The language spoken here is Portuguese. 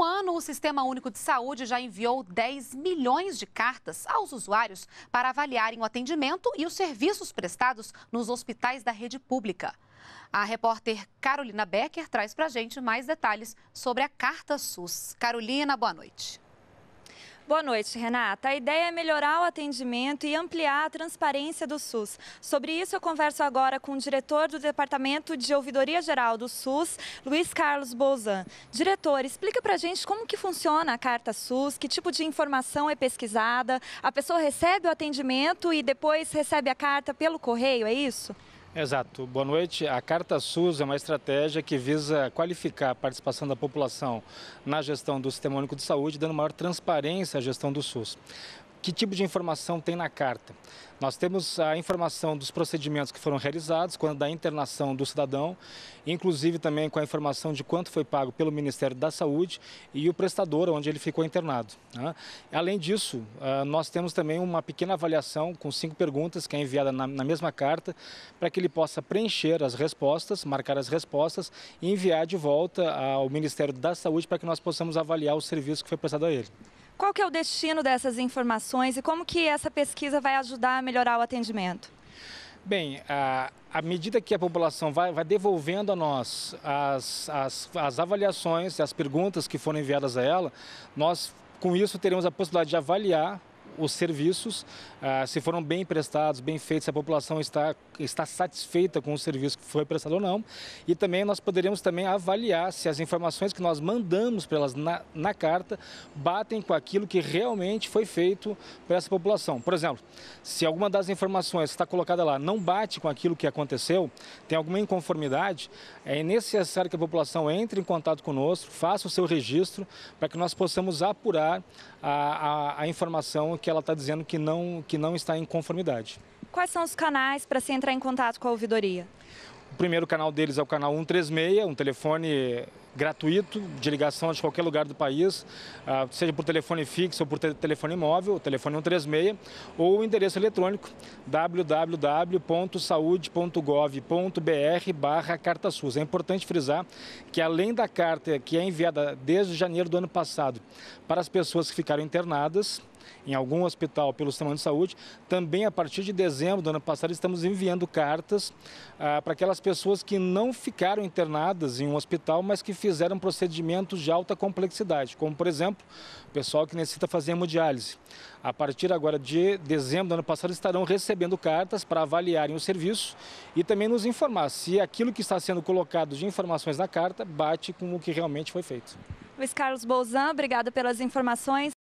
um ano, o Sistema Único de Saúde já enviou 10 milhões de cartas aos usuários para avaliarem o atendimento e os serviços prestados nos hospitais da rede pública. A repórter Carolina Becker traz para a gente mais detalhes sobre a Carta SUS. Carolina, boa noite. Boa noite, Renata. A ideia é melhorar o atendimento e ampliar a transparência do SUS. Sobre isso, eu converso agora com o diretor do Departamento de Ouvidoria Geral do SUS, Luiz Carlos Bozan. Diretor, explica pra gente como que funciona a Carta SUS, que tipo de informação é pesquisada, a pessoa recebe o atendimento e depois recebe a carta pelo correio, é isso? Exato. Boa noite. A Carta SUS é uma estratégia que visa qualificar a participação da população na gestão do Sistema Único de Saúde, dando maior transparência à gestão do SUS que tipo de informação tem na carta. Nós temos a informação dos procedimentos que foram realizados, quando da internação do cidadão, inclusive também com a informação de quanto foi pago pelo Ministério da Saúde e o prestador onde ele ficou internado. Né? Além disso, ah, nós temos também uma pequena avaliação com cinco perguntas que é enviada na, na mesma carta para que ele possa preencher as respostas, marcar as respostas e enviar de volta ao Ministério da Saúde para que nós possamos avaliar o serviço que foi prestado a ele. Qual que é o destino dessas informações e como que essa pesquisa vai ajudar a melhorar o atendimento? Bem, a, à medida que a população vai, vai devolvendo a nós as, as, as avaliações, as perguntas que foram enviadas a ela, nós, com isso, teremos a possibilidade de avaliar os serviços, ah, se foram bem prestados, bem feitos, se a população está, está satisfeita com o serviço que foi prestado ou não. E também nós poderíamos também avaliar se as informações que nós mandamos para elas na, na carta batem com aquilo que realmente foi feito para essa população. Por exemplo, se alguma das informações que está colocada lá não bate com aquilo que aconteceu, tem alguma inconformidade, é necessário que a população entre em contato conosco, faça o seu registro, para que nós possamos apurar a, a, a informação que ela está dizendo que não, que não está em conformidade. Quais são os canais para se entrar em contato com a ouvidoria? O primeiro canal deles é o canal 136, um telefone gratuito de ligação de qualquer lugar do país, ah, seja por telefone fixo ou por telefone móvel, telefone 136, ou o endereço eletrônico www.saude.gov.br barra Carta SUS. É importante frisar que além da carta que é enviada desde janeiro do ano passado para as pessoas que ficaram internadas, em algum hospital pelo Sistema de Saúde. Também a partir de dezembro do ano passado estamos enviando cartas ah, para aquelas pessoas que não ficaram internadas em um hospital, mas que fizeram procedimentos de alta complexidade, como por exemplo, o pessoal que necessita fazer hemodiálise. A partir agora de dezembro do ano passado estarão recebendo cartas para avaliarem o serviço e também nos informar se aquilo que está sendo colocado de informações na carta bate com o que realmente foi feito. Luiz Carlos Bolzan, obrigado pelas informações.